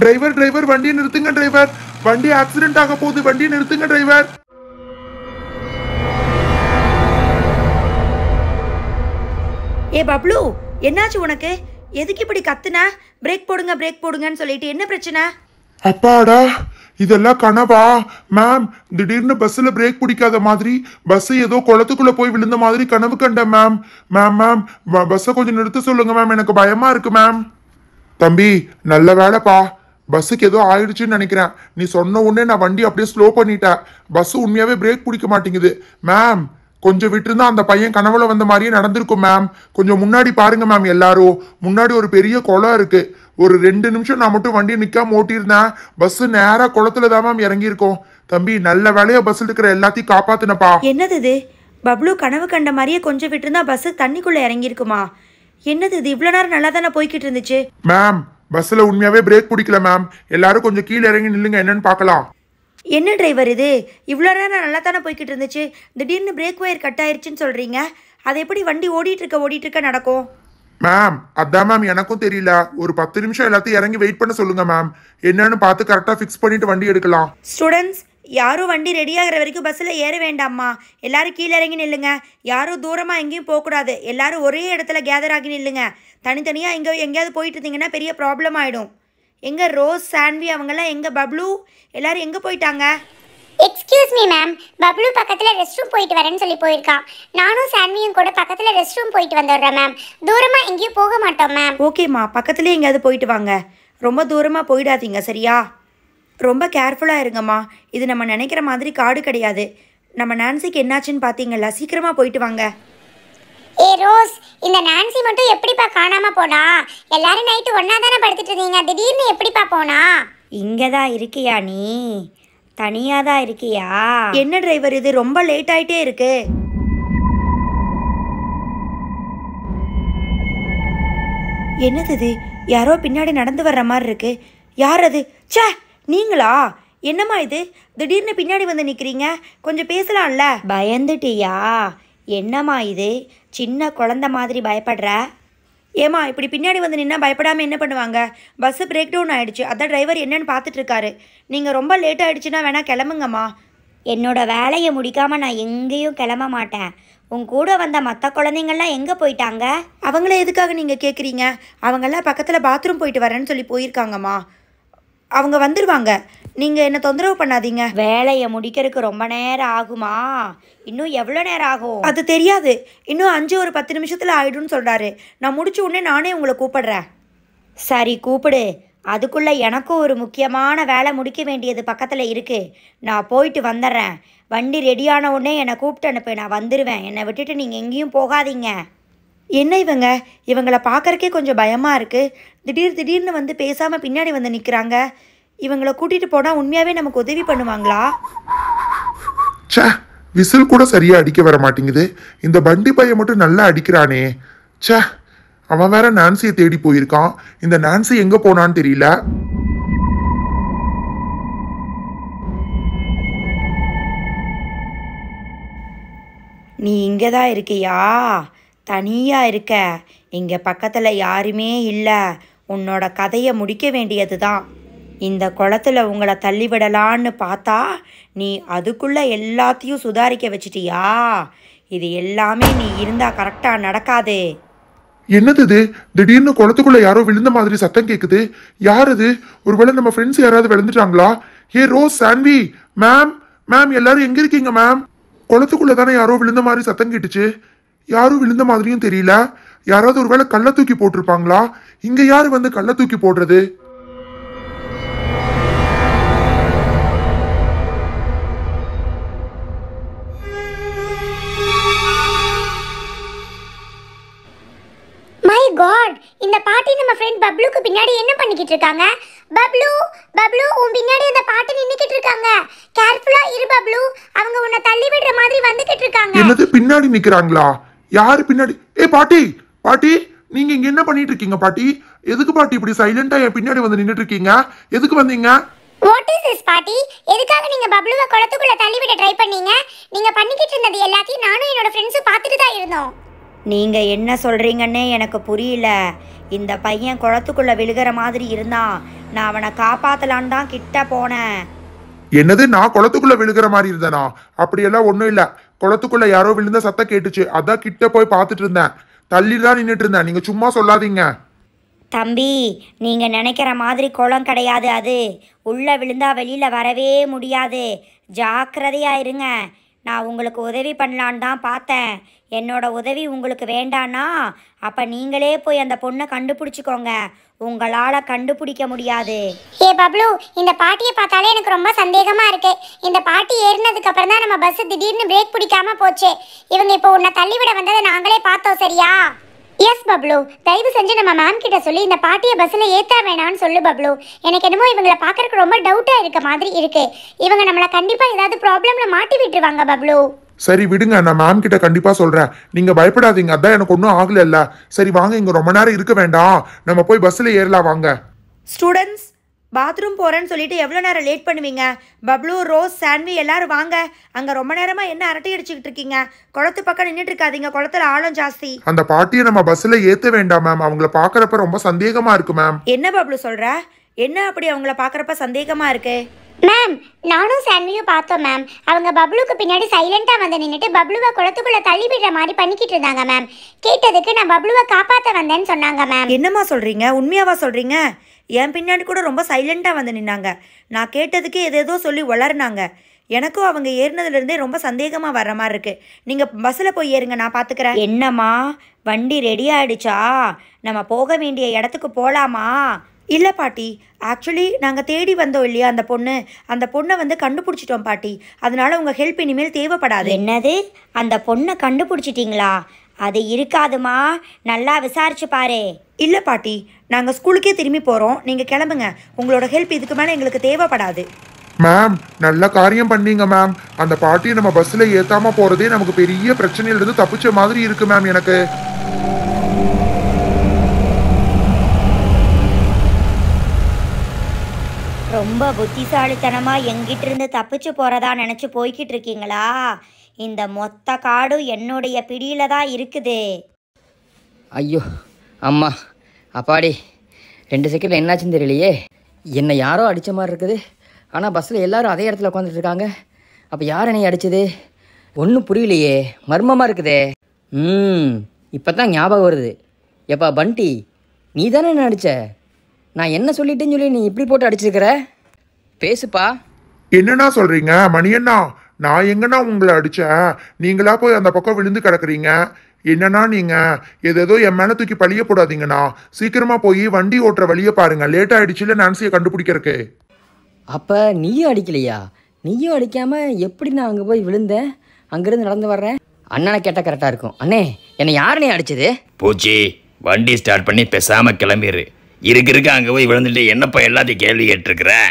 driver driver வண்டியை நிறுத்துங்க driver வண்டி ஆக்சிடென்ட் ஆக போகுது வண்டியை நிறுத்துங்க டிரைவர் ஏ பப்ளு என்னாச்சு உனக்கு எதுக்கு இப்படி கத்துனா பிரேக் போடுங்க பிரேக் போடுங்கன்னு சொல்லிட்டு என்ன பிரச்சனை அப்பாடா இதெல்லாம் கனவா மேம் திடீர்னு பஸ்ஸில் பிரேக் பிடிக்காத மாதிரி பஸ் ஏதோ குளத்துக்குள்ளே போய் விழுந்த மாதிரி கனவு கண்டேன் மேம் மேம் மேம் பஸ்ஸை கொஞ்சம் நிறுத்த சொல்லுங்க மேம் எனக்கு பயமா இருக்கு மேம் தம்பி நல்ல வேலைப்பா பஸ்ஸுக்கு ஏதோ ஆயிடுச்சுன்னு நினைக்கிறேன் நீ சொன்ன உடனே நான் வண்டி அப்படியே ஸ்லோ பண்ணிட்டேன் பஸ் உண்மையாவே பிரேக் பிடிக்க மாட்டேங்குது மேம் கொஞ்சம் விட்டுருந்தா அந்த பையன் கனவுல வந்த மாதிரியே நடந்திருக்கும் மேம் கொஞ்சம் முன்னாடி பாருங்க மேம் எல்லாரும் முன்னாடி ஒரு பெரிய குளம் இருக்கு ஒரு ரெண்டு நிமிஷம் நான் மட்டும் வண்டி நிற்காம ஓட்டியிருந்தேன் பஸ் நேரா குளத்துல தான் மேம் இறங்கியிருக்கோம் தம்பி நல்ல வேலையா பஸ்ல இருக்கிற எல்லாத்தையும் காப்பாத்தினப்பா என்னது இது பப்ளு கனவு கண்ட மாதிரியே கொஞ்சம் விட்டுருந்தா பஸ் தண்ணிக்குள்ள இறங்கியிருக்குமா என்னது இது இவ்வளோ நேரம் நல்லா தானே போய்கிட்டு இருந்துச்சு மேம் பஸ்ஸில் உண்மையாகவே பிரேக் பிடிக்கல மேம் எல்லாரும் கொஞ்சம் கீழே இறங்கி நில்லுங்க என்னன்னு பார்க்கலாம் என்ன டிரைவர் இது இவ்வளோ நேரம் நல்லா தானே போய்கிட்டு இருந்துச்சு திடீர்னு பிரேக் ஒயர் கட் ஆயிருச்சுன்னு சொல்கிறீங்க அது எப்படி வண்டி ஓடிட்டு இருக்க ஓடிட்டு இருக்க நடக்கும் மேம் அதான் மேம் எனக்கும் தெரியல ஒரு பத்து நிமிஷம் எல்லாத்தையும் இறங்கி வெயிட் பண்ண சொல்லுங்க மேம் என்னன்னு பார்த்து கரெக்டாக ஃபிக்ஸ் பண்ணிட்டு வண்டி எடுக்கலாம் ஸ்டூடெண்ட்ஸ் யாரும் வண்டி ரெடியாகிற வரைக்கும் பஸ்ஸில் ஏற வேண்டாம்மா எல்லாரும் கீழே இறங்கி நில்லுங்க யாரும் தூரமாக எங்கேயும் போகக்கூடாது எல்லாரும் ஒரே இடத்துல கேதர் ஆகி நில்லுங்க தனித்தனியாக எங்கே எங்கேயாவது போயிட்டு இருந்தீங்கன்னா பெரிய ப்ராப்ளம் ஆகிடும் எங்கே ரோஸ் சான்வி அவங்கெல்லாம் எங்கே பப்ளு எல்லாரும் எங்கே போயிட்டாங்க எக்ஸ்கியூஸ் மீ மேம் பப்ளு பக்கத்தில் ரெஸ்ட் ரூம் போயிட்டு வரேன்னு சொல்லி போயிருக்கான் நானும் சான்வியும் கூட பக்கத்தில் ரெஸ்ட் ரூம் போயிட்டு வந்துடுறேன் மேம் தூரமாக எங்கேயும் போக மாட்டோம் மேம் ஓகேம்மா பக்கத்துலேயே எங்கேயாவது போயிட்டு வாங்க ரொம்ப தூரமாக போயிடாதீங்க சரியா ரொம்ப கேர்ஃபுல்லாக இருங்கம்மா இது நம்ம நினைக்கிற மாதிரி காடு கிடையாது நம்ம நான்சிக்கு என்னாச்சுன்னு பார்த்தீங்களா சீக்கிரமாக போயிட்டு வாங்க ஏ ரோஸ் இந்த நான்சி மட்டும் எப்படிப்பா காணாமல் போனா எல்லாரும் நைட்டு ஒன்றா தானே படுத்துட்டு இருந்தீங்க திடீர்னு எப்படிப்பா போனா இங்கே தான் இருக்கியா நீ தனியாக தான் இருக்கியா என்ன டிரைவர் இது ரொம்ப லேட் ஆகிட்டே இருக்கு என்னது இது யாரோ பின்னாடி நடந்து வர்ற மாதிரி இருக்கு யார் அது சே நீங்களா என்னம்மா இது திடீர்னு பின்னாடி வந்து நிற்கிறீங்க கொஞ்சம் பேசலாம்ல பயந்துட்டியா என்னம்மா இது சின்ன குழந்த மாதிரி பயப்படுற ஏமா இப்படி பின்னாடி வந்து நின்னா பயப்படாமல் என்ன பண்ணுவாங்க பஸ்ஸு பிரேக் டவுன் ஆகிடுச்சு அதான் டிரைவர் என்னென்னு பார்த்துட்ருக்காரு நீங்கள் ரொம்ப லேட் ஆகிடுச்சுன்னா வேணால் கிளம்புங்கம்மா என்னோடய வேலையை முடிக்காமல் நான் எங்கேயும் கிளம்ப மாட்டேன் உன் கூட வந்த மற்ற குழந்தைங்கள்லாம் எங்கே போயிட்டாங்க அவங்கள எதுக்காக நீங்கள் கேட்குறீங்க அவங்கெல்லாம் பக்கத்தில் பாத்ரூம் போயிட்டு வரேன்னு சொல்லி போயிருக்காங்கம்மா அவங்க வந்துடுவாங்க நீங்கள் என்ன தொந்தரவு பண்ணாதீங்க வேலையை முடிக்கிறதுக்கு ரொம்ப நேரம் ஆகுமா இன்னும் எவ்வளோ நேரம் ஆகும் அது தெரியாது இன்னும் அஞ்சு ஒரு பத்து நிமிஷத்தில் ஆயிடும்னு சொல்கிறாரு நான் முடிச்ச உடனே நானே உங்களை கூப்பிடுறேன் சரி கூப்பிடு அதுக்குள்ளே எனக்கும் ஒரு முக்கியமான வேலை முடிக்க வேண்டியது பக்கத்தில் இருக்குது நான் போயிட்டு வந்துடுறேன் வண்டி ரெடியான உடனே என்னை கூப்பிட்டு அனுப்பு நான் வந்துடுவேன் என்னை விட்டுட்டு நீங்கள் எங்கேயும் போகாதீங்க என்ன இவங்க இவங்கள பார்க்குறக்கே கொஞ்சம் பயமாக இருக்குது திடீர் திடீர்னு வந்து பேசாமல் பின்னாடி வந்து நிற்கிறாங்க இவங்கள கூட்டிகிட்டு போனால் உண்மையாகவே நமக்கு உதவி பண்ணுவாங்களா சே விசில் கூட சரியாக அடிக்க வர மாட்டேங்குது இந்த பண்டி பையன் மட்டும் நல்லா அடிக்கிறானே சே அவன் வேற நான்சியை தேடி போயிருக்கான் இந்த நான்சி எங்கே போனான்னு தெரியல நீ இங்கே தான் இருக்கியா தனியாக இருக்க இங்கே பக்கத்தில் யாருமே இல்லை உன்னோட கதையை முடிக்க வேண்டியது தான் இந்த குளத்துல உங்களை தள்ளி விடலான்னு பார்த்தா நீ அதுக்குள்ளே எல்லாத்தையும் சுதாரிக்க வச்சிட்டியா இது எல்லாமே நீ இருந்தா கரெக்டாக நடக்காது என்னது இது திடீர்னு குளத்துக்குள்ள யாரோ விழுந்த மாதிரி சத்தம் கேக்குது யார் இது ஒருவேளை நம்ம ஃப்ரெண்ட்ஸ் யாராவது விழுந்துட்டாங்களா hey Rose Saanvi ma'am ma'am எல்லாரும் எங்க இருக்கீங்க மேம் குளத்துக்குள்ள தானே யாரோ விழுந்த மாதிரி சத்தம் கேட்டுச்சு யாரும் விழுந்த மாதிரியும் தெரியல யாராவது ஒருவேளை கள்ள தூக்கி போட்டிருப்பாங்களா இங்க யாரு வந்து கள்ள தூக்கி போடுறது காட் இந்த பாட்டி நம்ம ஃப்ரெண்ட் பப்ளுக்கு பின்னாடி என்ன பண்ணிக்கிட்டு இருக்காங்க பப்ளு பப்ளு உன் பின்னாடி அந்த பாட்டி நின்னுக்கிட்டு இருக்காங்க கேர்ஃபுல்லா இரு பப்ளு அவங்க உன்னை தள்ளி விடுற மாதிரி வந்துகிட்டு இருக்காங்க என்னது பின்னாடி நிக்கிறாங்களா யாரு பின்னாடி ஏ பாட்டி பாட்டி நீங்க இங்க என்ன பண்ணிட்டு இருக்கீங்க பாட்டி எதுக்கு பாட்டி இப்படி சைலண்டா என் பின்னாடி வந்து நின்னுட்டு இருக்கீங்க எதுக்கு வந்தீங்க வாட் இஸ் திஸ் பாட்டி எதுக்காக நீங்க பப்ளுவ குளத்துக்குள்ள தள்ளி விட ட்ரை பண்ணீங்க நீங்க பண்ணிக்கிட்டு இருந்தது எல்லாத்தையும் நானும் என்னோட ஃப்ரெண்ட்ஸும் பார்த்துட்டு தான் இருந்தோம் நீங்க என்ன சொல்றீங்கன்னே எனக்கு புரியல இந்த பையன் குளத்துக்குள்ள விழுகிற மாதிரி இருந்தான் நான் அவனை காப்பாத்தலான்னு தான் கிட்ட போனேன் என்னது நான் குளத்துக்குள்ள விழுகிற மாதிரி அப்படி அப்படியெல்லாம் ஒன்றும் இல்லை குளத்துக்குள்ள யாரோ விழுந்த சத்தம் கேட்டுச்சு அதான் கிட்ட போய் பார்த்துட்டு இருந்தேன் தள்ளி தான் நின்றுட்டு இருந்தேன் நீங்க சும்மா சொல்லாதீங்க தம்பி நீங்கள் நினைக்கிற மாதிரி குளம் கிடையாது அது உள்ளே விழுந்தா வெளியில் வரவே முடியாது ஜாக்கிரதையாக இருங்க நான் உங்களுக்கு உதவி பண்ணலான்னு தான் பார்த்தேன் என்னோட உதவி உங்களுக்கு வேண்டானா அப்போ நீங்களே போய் அந்த பொண்ணை கண்டுபிடிச்சிக்கோங்க உங்களால் கண்டுபிடிக்க முடியாது ஏ பப்ளு இந்த பாட்டியை பார்த்தாலே எனக்கு ரொம்ப சந்தேகமாக இருக்கு இந்த பாட்டி ஏறினதுக்கு அப்புறம் தான் நம்ம பஸ் திடீர்னு பிரேக் பிடிக்காம போச்சு இவங்க இப்போ உன்னை தள்ளிவிட வந்ததை நாங்களே பார்த்தோம் சரியா எஸ் பப்ளோ தயவு செஞ்சு நம்ம மேம் கிட்ட சொல்லி இந்த பாட்டியை பஸ்ஸில் ஏற்ற வேணாம்னு சொல்லு பப்ளோ எனக்கு என்னமோ இவங்களை பார்க்கறக்கு ரொம்ப டவுட்டாக இருக்க மாதிரி இருக்கு இவங்க நம்மளை கண்டிப்பாக ஏதாவது ப்ராப்ளம்ல மாட்டி விட்டுருவாங்க பப்ளு சரி விடுங்க நான் மேம் கிட்ட கண்டிப்பா சொல்றேன் நீங்க பயப்படாதீங்க அதான் எனக்கு ஒன்றும் ஆகல சரி வாங்க இங்கே ரொம்ப நேரம் இருக்க வேண்டாம் நம்ம போய் பஸ்ஸில் ஏறலாம் வாங்க ஸ்டூடெண்ட்ஸ் பாத்ரூம் போகிறேன்னு சொல்லிட்டு எவ்வளோ நேரம் லேட் பண்ணுவீங்க பப்ளூ ரோஸ் சாண்ட்வி எல்லோரும் வாங்க அங்கே ரொம்ப நேரமாக என்ன அரட்டை அடிச்சுக்கிட்டு இருக்கீங்க குளத்து பக்கம் நின்றுட்டு இருக்காதீங்க குளத்துல ஆழம் ஜாஸ்தி அந்த பாட்டியை நம்ம பஸ்ஸில் ஏற்ற வேண்டாம் மேம் அவங்கள பார்க்குறப்ப ரொம்ப சந்தேகமாக இருக்கு மேம் என்ன பப்ளூ சொல்கிற என்ன அப்படி அவங்கள பார்க்குறப்ப சந்தேகமாக இருக்கு மேம் நானும் சாண்ட்வியும் பார்த்தோம் மேம் அவங்க பப்ளுக்கு பின்னாடி சைலண்டாக வந்து நின்றுட்டு பப்ளுவை குளத்துக்குள்ளே விடுற மாதிரி பண்ணிக்கிட்டு இருந்தாங்க மேம் கேட்டதுக்கு நான் பப்ளுவை காப்பாற்ற வந்தேன்னு சொன்னாங்க மேம் என்னம்மா சொல்கிறீங்க உண்மையாவா சொல்கிறீங்க என் பின்னாடி கூட ரொம்ப சைலண்ட்டாக வந்து நின்னாங்க நான் கேட்டதுக்கு எதேதோ சொல்லி வளர்னாங்க எனக்கும் அவங்க ஏறினதுலேருந்தே ரொம்ப சந்தேகமாக வர்ற மாதிரி இருக்குது நீங்கள் பஸ்ஸில் போய் ஏறுங்க நான் பார்த்துக்கிறேன் என்னம்மா வண்டி ரெடி ஆகிடுச்சா நம்ம போக வேண்டிய இடத்துக்கு போகலாமா இல்லை பாட்டி ஆக்சுவலி நாங்கள் தேடி வந்தோம் இல்லையா அந்த பொண்ணு அந்த பொண்ணை வந்து கண்டுபிடிச்சிட்டோம் பாட்டி அதனால உங்கள் ஹெல்ப் இனிமேல் தேவைப்படாது என்னது அந்த பொண்ணை கண்டுபிடிச்சிட்டிங்களா அது இருக்காதுமா நல்லா விசாரிச்சு பாரு இல்லை பாட்டி நாங்கள் ஸ்கூலுக்கே திரும்பி போகிறோம் நீங்கள் கிளம்புங்க உங்களோட ஹெல்ப் இதுக்கு மேலே எங்களுக்கு தேவைப்படாது மேம் நல்ல காரியம் பண்ணீங்க மேம் அந்த பாட்டியை நம்ம பஸ்ஸில் ஏத்தாம போகிறதே நமக்கு பெரிய பிரச்சனையிலிருந்து தப்பிச்ச மாதிரி இருக்கு மேம் எனக்கு ரொம்ப புத்திசாலித்தனமாக எங்கிட்டிருந்து தப்பிச்சு போகிறதா நினச்சி போய்கிட்டு இருக்கீங்களா இந்த மொத்த காடு என்னுடைய பிடியில் தான் இருக்குது ஐயோ அம்மா அப்பாடி ரெண்டு செகண்ட்ல என்னாச்சுன்னு தெரியலையே என்னை யாரோ அடித்த மாதிரி இருக்குது ஆனால் பஸ்ஸில் எல்லோரும் அதே இடத்துல உட்காந்துட்டு இருக்காங்க அப்போ யார் என்னை அடிச்சது ஒன்றும் புரியலையே மர்மமாக இருக்குதே ம் இப்போ தான் ஞாபகம் வருது எப்பா பண்டி நீ தானே என்ன அடித்த நான் என்ன சொல்லிட்டேன்னு சொல்லி நீ இப்படி போட்டு அடிச்சிருக்கிற பேசுப்பா என்னண்ணா சொல்கிறீங்க மணியண்ணா நான் எங்கன்னா உங்களை அடித்தேன் நீங்களா போய் அந்த பக்கம் விழுந்து கிடக்குறீங்க என்னன்னா நீங்கள் ஏதேதோ என் மேலே தூக்கி பழிய போடாதீங்கண்ணா சீக்கிரமாக போய் வண்டி ஓட்டுற வழியை பாருங்கள் லேட் ஆகிடுச்சுல நான்சியை கண்டுபிடிக்கிறக்கு அப்போ நீயும் அடிக்கலையா நீயும் அடிக்காமல் எப்படி நான் அங்கே போய் விழுந்தேன் அங்கேருந்து நடந்து வர்றேன் அண்ணனை கேட்டால் கரெக்டாக இருக்கும் அண்ணே என்னை யாருனே அடிச்சது பூச்சி வண்டி ஸ்டார்ட் பண்ணி பெசாமல் கிளம்பிடு இருக்கு இருக்கு அங்கே போய் விழுந்துட்டு என்னப்பா எல்லாத்தையும் கேள்வி கேட்டிருக்கிறேன்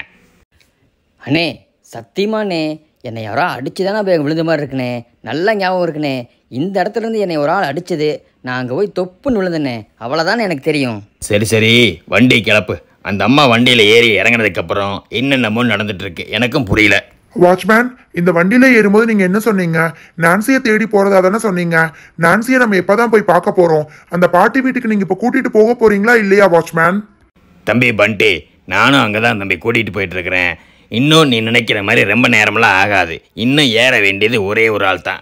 அண்ணே சத்தியமாண்ணே என்னை யாரோ அடித்து தானே போய் விழுந்த மாதிரி இருக்குனே நல்லா ஞாபகம் இருக்குனே இந்த இடத்துலேருந்து என்னை ஒரு ஆள் அடித்தது நான் அங்கே போய் தொப்புன்னு விழுந்தனே அவ்வளோதான் எனக்கு தெரியும் சரி சரி வண்டி கிளப்பு அந்த அம்மா வண்டியில் ஏறி இறங்கினதுக்கப்புறம் என்னென்னமோ இருக்கு எனக்கும் புரியல வாட்ச்மேன் இந்த வண்டியில் ஏறும்போது நீங்கள் என்ன சொன்னீங்க நான்சியை தேடி போகிறதா தானே சொன்னீங்க நான்சியை நம்ம எப்போ தான் போய் பார்க்க போகிறோம் அந்த பாட்டி வீட்டுக்கு நீங்கள் இப்போ கூட்டிகிட்டு போக போகிறீங்களா இல்லையா வாட்ச்மேன் தம்பி பண்டி நானும் அங்கே தான் தம்பி கூட்டிகிட்டு இருக்கிறேன் இன்னும் நீ நினைக்கிற மாதிரி ரொம்ப நேரம்லாம் ஆகாது இன்னும் ஏற வேண்டியது ஒரே ஒரு ஆள் தான்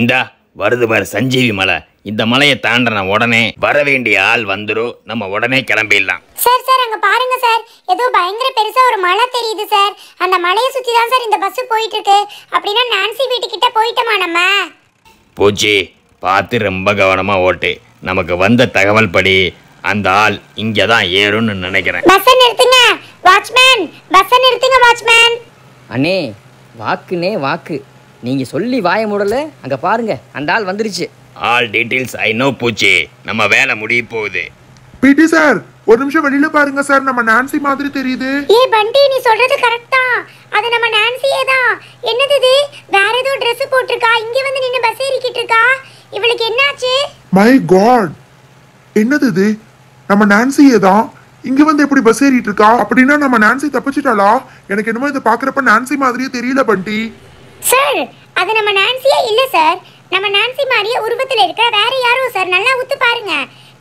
இந்தா வருது பாரு சஞ்சீவி மலை இந்த மலையை தாண்டின உடனே வர வேண்டிய ஆள் வந்துடும் நம்ம உடனே கிளம்பிடலாம் சார் சார் அங்க பாருங்க சார் ஏதோ பயங்கர பெருசா ஒரு மலை தெரியுது சார் அந்த மலையை சுத்தி தான் சார் இந்த பஸ் போயிட்டு இருக்கு அப்படின்னா நான்சி வீட்டுக்கிட்ட போயிட்டோமா நம்ம போச்சு பார்த்து ரொம்ப கவனமா ஓட்டு நமக்கு வந்த தகவல் படி அந்த ஆள் இங்கே தான் ஏறும்னு நினைக்கிறேன் பஸ் நிறுத்துங்க வாட்ச்மேன் பஸ்ஸை நிறுத்துங்க வாட்ச்மேன் அண்ணே வாக்குனே வாக்கு நீங்கள் சொல்லி வாய மூடல அங்கே பாருங்க அந்த ஆள் வந்துருச்சு ஆல் டீடைல்ஸ் ஐ நோ பூச்சி நம்ம வேலை முடிய போகுது பிடி சார் ஒரு நிமிஷம் வெளியில பாருங்க சார் நம்ம நான்சி மாதிரி தெரியுது ஏ பண்டி நீ சொல்றது கரெக்ட்டா அது நம்ம நான்சியே தான் என்னது இது வேற ஏதோ Dress போட்டிருக்கா இங்க வந்து நின்னு பஸ் ஏறிக்கிட்டு இருக்கா இவளுக்கு என்னாச்சு மை காட் என்னது இது நம்ம நான்சியே தான் இங்க வந்து எப்படி பஸ் ஏறிட்டு இருக்கா அப்படின்னா நம்ம நான்சி தப்பிச்சிட்டாளா எனக்கு என்னமோ இதை பாக்குறப்ப நான்சி மாதிரியே தெரியல பண்டி சார் அது நம்ம நான்சியே இல்ல சார் நம்ம நான்சி மாதிரியே உருவத்துல இருக்க வேற யாரோ சார் நல்லா உத்து பாருங்க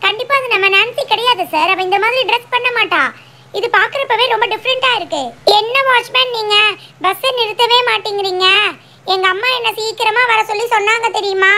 கண்டிப்பா அது நம்ம நான்சி கிடையாது சார் அவ இந்த மாதிரி ட்ரெஸ் பண்ண மாட்டா இது பாக்குறப்பவே ரொம்ப டிஃப்ரெண்டா இருக்கு என்ன வாட்ச்மேன் நீங்க பஸ் நிறுத்தவே மாட்டேங்கிறீங்க எங்க அம்மா என்ன சீக்கிரமா வர சொல்லி சொன்னாங்க தெரியுமா